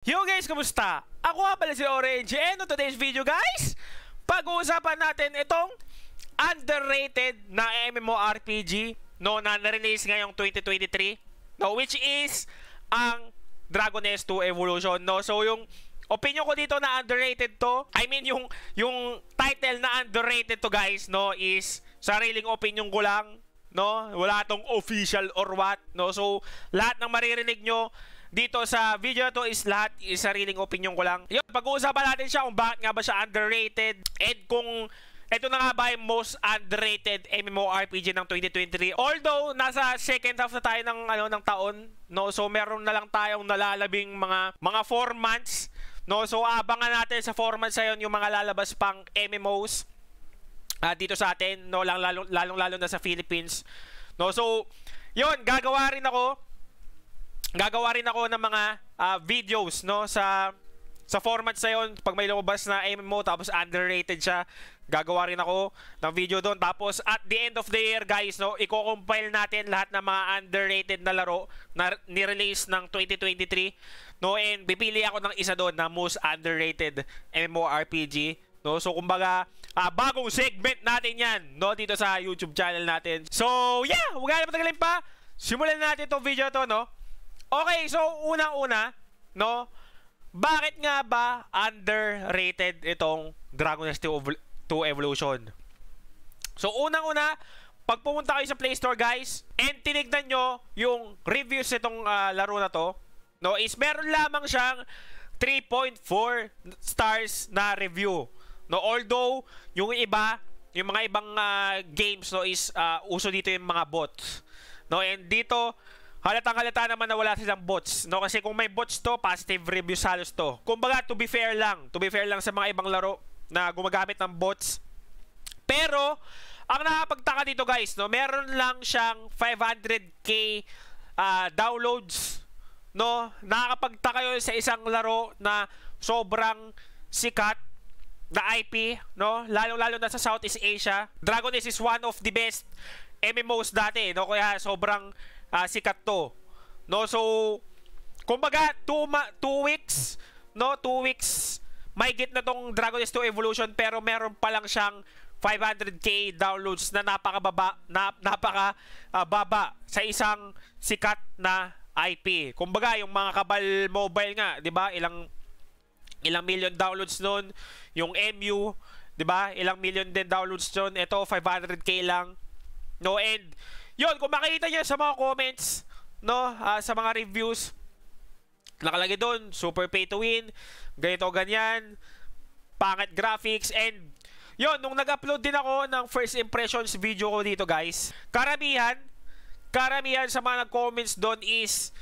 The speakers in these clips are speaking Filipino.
Yo guys, kumusta? Ako nga pala si Orange and on today's video guys, pag-uusapan natin itong underrated na MMORPG no, na na-release ngayong 2023 no, which is ang Dragon Age 2 Evolution no. So yung opinion ko dito na underrated to, I mean yung, yung title na underrated to guys no is sariling opinion ko lang no, wala tong official or what no. So lahat ng maririnig nyo dito sa video to is lahat is sariling opinion ko lang. Yun, pag-uusapan natin siya kung bakit nga ba siya underrated and kung ito na nga ba yung most underrated MMORPG ng 2023? Although nasa second half na tayo ng ano ng taon, no? So meron na lang tayong nalalabing mga mga 4 months, no? So abangan natin sa 4 months yon yung mga lalabas pang MMOs uh, ah, dito sa atin, no? Lang lalong lalong lalo na sa Philippines. No? So, 'yun, gagawa rin ako gagawa rin ako ng mga uh, videos no sa sa format sa yon pag may lumabas na MMO tapos underrated siya gagawa rin ako ng video doon tapos at the end of the year guys no i-compile natin lahat ng mga underrated na laro na ni-release ng 2023 no and bibili ako ng isa doon na most underrated MMORPG no so kumbaga uh, bagong segment natin yan no dito sa YouTube channel natin so yeah wag na patagalin pa simulan natin itong video to no Okay, so una-una, no? Bakit nga ba underrated itong Dragon Quest 2 Evolution? So unang-una, pag pumunta kayo sa Play Store, guys, and tinignan nyo yung reviews itong uh, ah, laro na to, no, is meron lamang siyang 3.4 stars na review. No, although yung iba, yung mga ibang uh, games no is uh, uso dito yung mga bots. No, and dito Halatang halata naman na wala silang bots, no? Kasi kung may bots to, positive review halos to. Kumbaga, to be fair lang, to be fair lang sa mga ibang laro na gumagamit ng bots. Pero, ang nakapagtaka dito guys, no? Meron lang siyang 500k uh, ah, downloads, no? Nakakapagtaka yun sa isang laro na sobrang sikat na IP, no? Lalo-lalo na sa Southeast Asia. Dragon Age is one of the best MMOs dati, no? Kaya sobrang uh, sikat to. No, so kumbaga 2 2 weeks, no, 2 weeks may get na tong Dragon Age 2 Evolution pero meron pa lang siyang 500k downloads na napakababa na, napaka uh, baba sa isang sikat na IP. Kumbaga yung mga Kabal Mobile nga, 'di ba? Ilang ilang million downloads noon, yung MU, 'di ba? Ilang million din downloads noon. Ito 500k lang. No end. Yun, kung makita niyo sa mga comments, no, uh, sa mga reviews, nakalagay doon, super pay to win, ganito, ganyan, pangit graphics, and yun, nung nag-upload din ako ng first impressions video ko dito guys, karamihan, karamihan sa mga comments doon is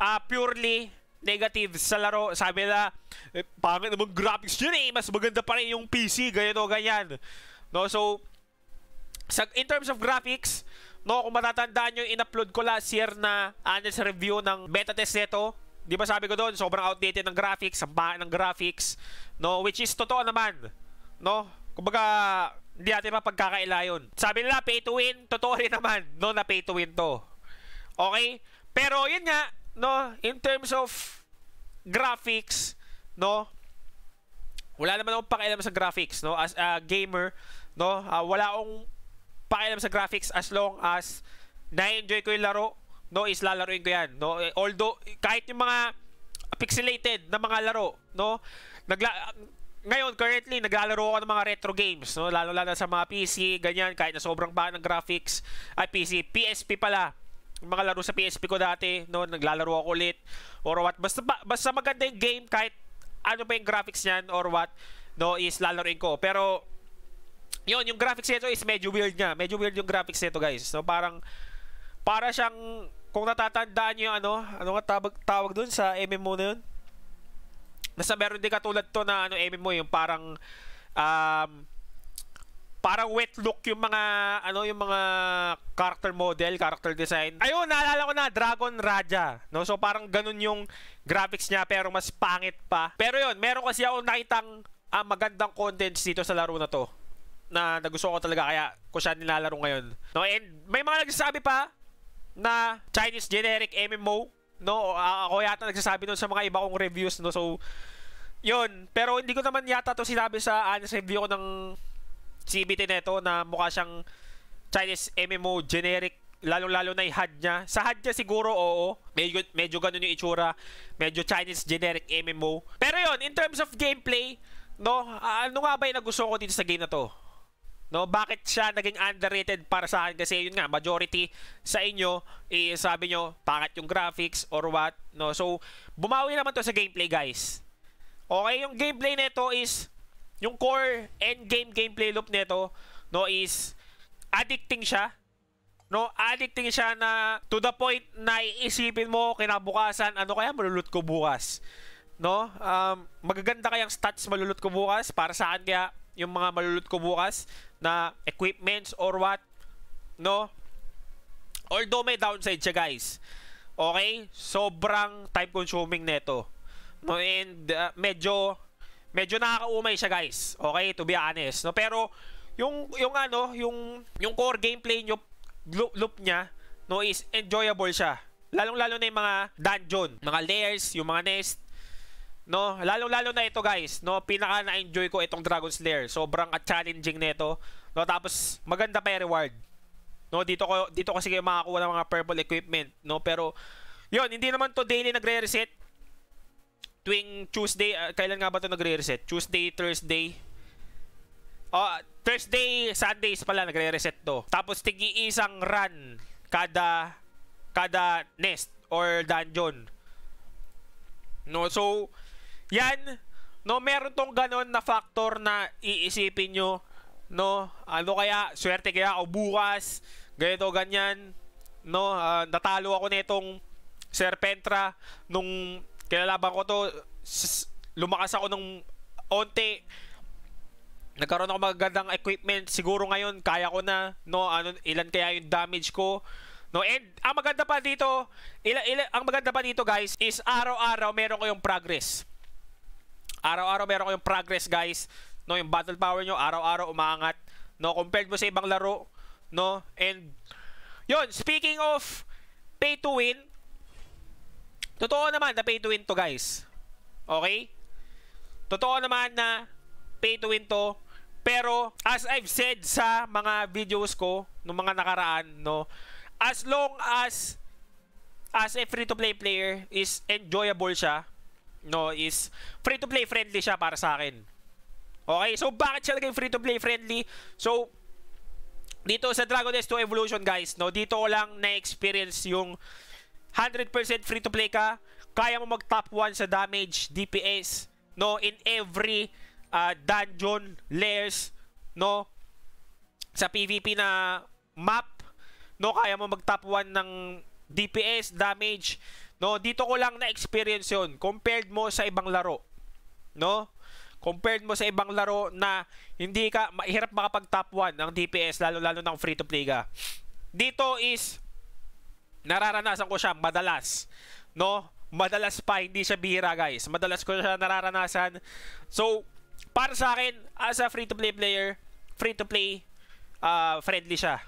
uh, purely negative sa laro. Sabi na, eh, pangit naman graphics yun eh, mas maganda pa rin yung PC, ganito, ganyan. No, so, sa, in terms of graphics, No, kung matatandaan nyo, in-upload ko last year na honest review ng beta test nito. Di ba sabi ko doon, sobrang outdated ng graphics, sambaan ng graphics, no? Which is totoo naman, no? Kumbaga, hindi natin mapagkakaila yun. Sabi nila, pay to win, totoo rin naman, no? Na pay to win to. Okay? Pero yun nga, no? In terms of graphics, no? Wala naman akong pakialam sa graphics, no? As a gamer, no? Uh, wala akong pakialam sa graphics as long as na-enjoy ko yung laro, no, is lalaroin ko yan. No? Although, kahit yung mga pixelated na mga laro, no, nagla ngayon, currently, naglalaro ako ng mga retro games, no? lalo-lalo sa mga PC, ganyan, kahit na sobrang ba ng graphics, ay PC, PSP pala, yung mga laro sa PSP ko dati, no? naglalaro ako ulit, or what, basta, basta maganda yung game, kahit ano pa yung graphics niyan, or what, no, is lalaroin ko. Pero, yun, yung graphics nito is medyo weird nga. Medyo weird yung graphics nito, guys. So, parang, para siyang, kung natatandaan nyo yung ano, ano nga tawag, tawag dun sa MMO na yun? Basta meron din katulad to na ano, MMO, yung parang, um, parang wet look yung mga ano yung mga character model, character design. Ayun, naalala ko na Dragon Raja, no? So parang ganun yung graphics niya pero mas pangit pa. Pero yun, meron kasi ako nakitang ah, magandang contents dito sa laro na to na nagusto ko talaga kaya ko siya nilalaro ngayon. No, and may mga nagsasabi pa na Chinese generic MMO. No, ako yata nagsasabi nun sa mga iba kong reviews. No, so, yun. Pero hindi ko naman yata to sinabi sa honest review ko ng CBT neto na mukha siyang Chinese MMO generic lalong-lalo lalo na yung HUD niya. Sa had niya siguro, oo. Medyo, medyo ganun yung itsura. Medyo Chinese generic MMO. Pero yon in terms of gameplay, no, ano nga ba yung nagusto ko dito sa game na to? No, bakit siya naging underrated para sa akin kasi yun nga majority sa inyo eh, sabi nyo pangat yung graphics or what, no. So bumawi naman to sa gameplay, guys. Okay, yung gameplay nito is yung core end game gameplay loop nito no is addicting siya. No, addicting siya na to the point na iisipin mo kinabukasan ano kaya malulut ko bukas. No? Um, magaganda kayang stats malulut ko bukas para sa kaya yung mga malulut ko bukas na equipments or what, no? Although may downside siya, guys. Okay? Sobrang time-consuming nito. No, and uh, medyo medyo nakakaumay siya, guys. Okay, to be honest. No, pero yung yung ano, yung yung core gameplay nyo loop, loop niya no is enjoyable siya. Lalong-lalo na yung mga dungeon, mga layers, yung mga nest, No, lalo lalo na ito guys. No, pinaka na-enjoy ko itong Dragon Slayer. Sobrang challenging nito. No, tapos maganda pa yung reward. No, dito ko dito kasi kayo makakuha ng mga purple equipment, no? Pero 'yun, hindi naman to daily nagre-reset. Tuwing Tuesday, uh, kailan nga ba to nagre-reset? Tuesday, Thursday. Oh, uh, Thursday, Sundays pala nagre-reset to. Tapos tigi isang run kada kada nest or dungeon. No, so yan, no, meron tong ganon na factor na iisipin nyo, no, ano kaya, swerte kaya o bukas, ganito, ganyan, no, uh, natalo ako nitong Serpentra nung kinalaban ko to, lumakas ako nung onte, nagkaroon ako magagandang equipment, siguro ngayon kaya ko na, no, ano, ilan kaya yung damage ko, No, and ang maganda pa dito, ila, ila, ang maganda pa dito guys is araw-araw meron ko yung progress. Araw-araw meron kayong progress guys. No, yung battle power nyo araw-araw umangat No, compared mo sa ibang laro, no? And yon, speaking of pay to win, totoo naman na pay to win to guys. Okay? Totoo naman na pay to win to. Pero as I've said sa mga videos ko nung mga nakaraan, no, as long as as a free to play player is enjoyable siya, no, is free-to-play friendly siya para sa akin. Okay, so bakit siya naging free-to-play friendly? So, dito sa Dragon Age 2 Evolution guys, no, dito ko lang na-experience yung 100% free-to-play ka, kaya mo mag-top 1 sa damage, DPS, no, in every uh, dungeon, layers, no, sa PvP na map, no, kaya mo mag-top 1 ng DPS, damage, No, dito ko lang na-experience 'yon compared mo sa ibang laro. No? Compared mo sa ibang laro na hindi ka mahirap makapag top 1 ng DPS lalo lalo ng free to play ka. Dito is nararanasan ko siya madalas. No? Madalas pa hindi siya bihira, guys. Madalas ko siya nararanasan. So, para sa akin as a free to play player, free to play uh, ah, friendly siya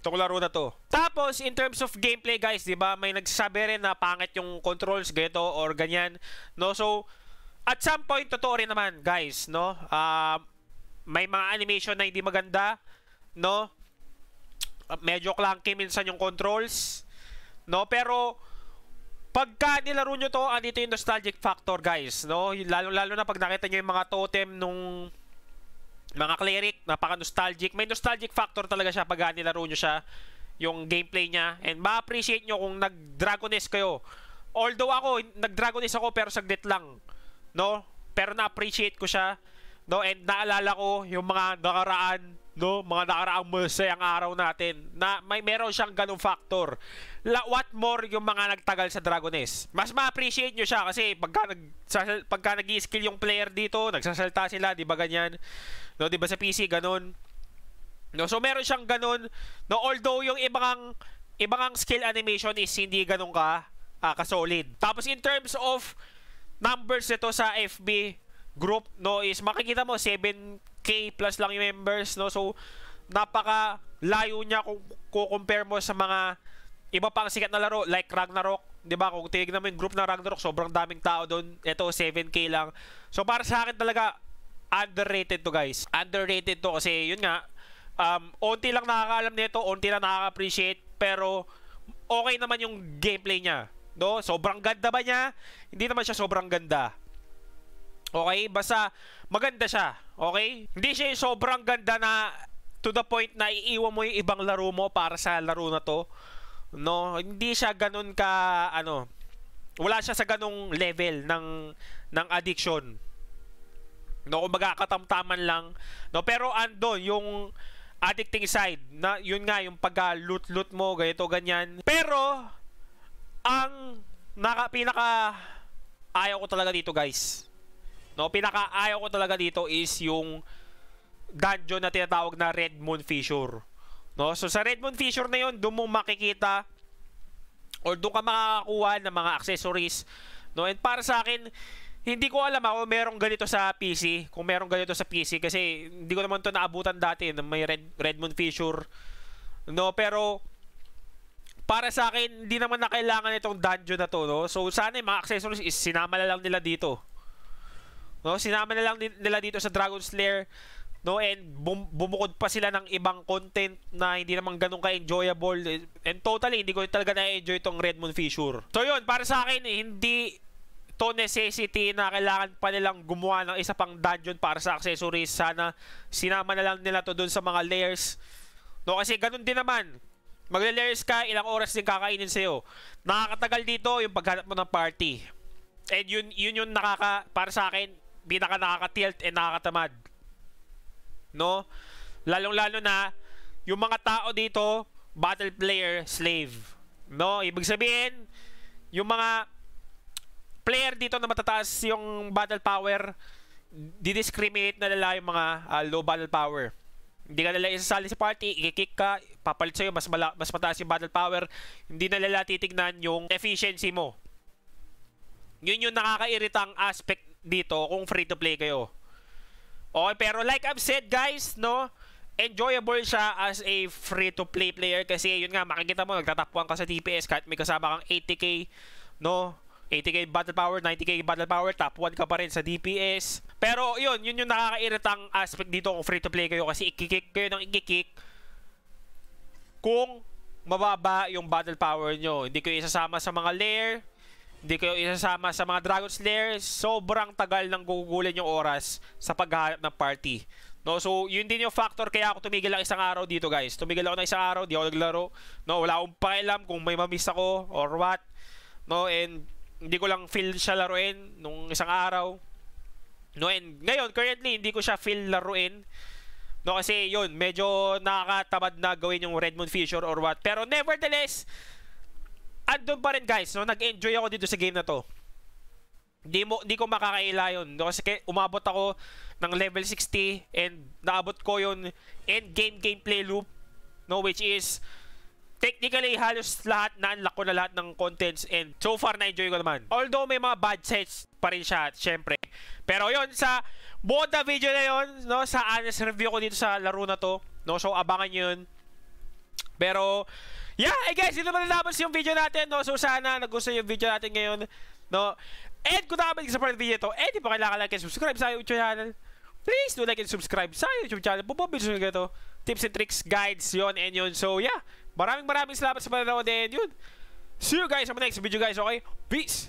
Itong laro na to. Tapos, in terms of gameplay guys, di ba, may nagsasabi rin na pangit yung controls, ganito or ganyan. No? So, at some point, totoo rin naman guys, no? Uh, may mga animation na hindi maganda, no? Medyo clunky minsan yung controls, no? Pero, pagka nilaro nyo to, andito yung nostalgic factor guys, no? Lalo-lalo na pag nakita nyo yung mga totem nung mga cleric, napaka-nostalgic. May nostalgic factor talaga siya pag nilaro nyo siya, yung gameplay niya. And ma-appreciate nyo kung nag-dragoness kayo. Although ako, nag-dragoness ako pero saglit lang. No? Pero na-appreciate ko siya. No? And naalala ko yung mga nakaraan, no? Mga nakaraang masayang araw natin. Na may meron siyang ganung factor. La, what more yung mga nagtagal sa Dragoness? Mas ma-appreciate nyo siya kasi pagka, nag, pagka nag-skill yung player dito, nagsasalta sila, di ba ganyan? No, 'di ba sa PC ganun? No, so meron siyang ganun. No, although yung ibang ibang skill animation is hindi ganun ka uh, ka-solid. Tapos in terms of numbers ito sa FB group no is makikita mo 7k plus lang yung members no. So napaka layo niya kung ko-compare mo sa mga iba pang sikat na laro like Ragnarok, 'di ba? Kung tingnan mo yung group ng Ragnarok, sobrang daming tao doon. Ito 7k lang. So para sa akin talaga underrated to guys. Underrated to kasi yun nga, um, onti lang nakakaalam nito, onti lang nakaka-appreciate, pero okay naman yung gameplay niya. No? Sobrang ganda ba niya? Hindi naman siya sobrang ganda. Okay? Basta maganda siya. Okay? Hindi siya yung sobrang ganda na to the point na iiwan mo yung ibang laro mo para sa laro na to. No? Hindi siya ganun ka, ano, wala siya sa ganung level ng, ng addiction No, kumbaga katamtaman lang. No, pero andon yung addicting side na yun nga yung pagka-loot-loot mo, ganito ganyan. Pero ang naka, pinaka ayaw ko talaga dito, guys. No, pinaka ayaw ko talaga dito is yung dungeon na tinatawag na Red Moon Fissure. No? So sa Red Moon Fissure na yun, doon mo makikita or doon ka makakakuha ng mga accessories. No? And para sa akin, hindi ko alam ako ah, merong ganito sa PC, kung merong ganito sa PC kasi hindi ko naman to naabutan dati na may Red Redmond feature. No, pero para sa akin hindi naman na kailangan itong dungeon na to, no. So sana yung mga accessories is sinama na lang nila dito. No, sinama na lang nila dito sa Dragon Slayer, no, and bum bumukod pa sila ng ibang content na hindi naman ganun ka-enjoyable. And totally hindi ko talaga na-enjoy itong Redmond Fissure. So yun, para sa akin eh, hindi to necessity na kailangan pa nilang gumawa ng isa pang dungeon para sa accessories. Sana sinama na lang nila to dun sa mga layers. No, kasi ganun din naman. Magle-layers ka, ilang oras din kakainin sa'yo. Nakakatagal dito yung paghanap mo ng party. And yun, yun yung nakaka, para sa akin, pinaka nakaka-tilt and nakakatamad. No? Lalong-lalo na, yung mga tao dito, battle player, slave. No? Ibig sabihin, yung mga player dito na matataas yung battle power, didiscriminate na nila yung mga uh, low battle power. Hindi ka nila isasali sa party, ikikick ka, papalit sa'yo, mas, mala- mas mataas yung battle power, hindi na nila titignan yung efficiency mo. Yun yung nakakairitang aspect dito kung free-to-play kayo. Okay, pero like I've said guys, no, enjoyable siya as a free-to-play player kasi yun nga, makikita mo, nagtatapuan ka sa TPS kahit may kasama kang 80k, no, 80k battle power, 90k battle power, top 1 ka pa rin sa DPS. Pero yun, yun yung nakakairitang aspect dito kung free to play kayo kasi ikikik kayo ng ikikik kung mababa yung battle power nyo. Hindi kayo isasama sa mga lair, hindi kayo isasama sa mga dragon's Slayer. Sobrang tagal nang gugulin yung oras sa paghahanap ng party. No, so yun din yung factor kaya ako tumigil lang isang araw dito, guys. Tumigil ako ng isang araw, di ako naglaro. No, wala akong pakialam kung may mamiss ako or what. No, and hindi ko lang feel siya laruin nung isang araw. No, and ngayon, currently, hindi ko siya feel laruin. No, kasi yun, medyo nakakatamad na gawin yung Redmond Fisher or what. Pero nevertheless, andun pa rin guys, no? nag-enjoy ako dito sa game na to. Hindi mo hindi ko makakaila yun no? kasi umabot ako ng level 60 and naabot ko yun end game gameplay loop no which is technically halos lahat na unlock ko na lahat ng contents and so far na-enjoy ko naman. Although may mga bad sets pa rin siya, syempre. Pero yon sa buod na video na yon, no, sa honest review ko dito sa laro na to, no, so abangan yun. Pero, yeah, hey guys, ito naman natapos yung video natin, no, so sana nagustuhan yung video natin ngayon, no. And kung nakapalik sa part video to, eh, di pa kailangan lang kayo subscribe sa YouTube channel. Please do like and subscribe sa YouTube channel. Pupo, video nyo ito Tips and tricks, guides, yon and yon. So, yeah. Maraming maraming salamat sa panonood and yun. See you guys on the next video guys, okay? Peace!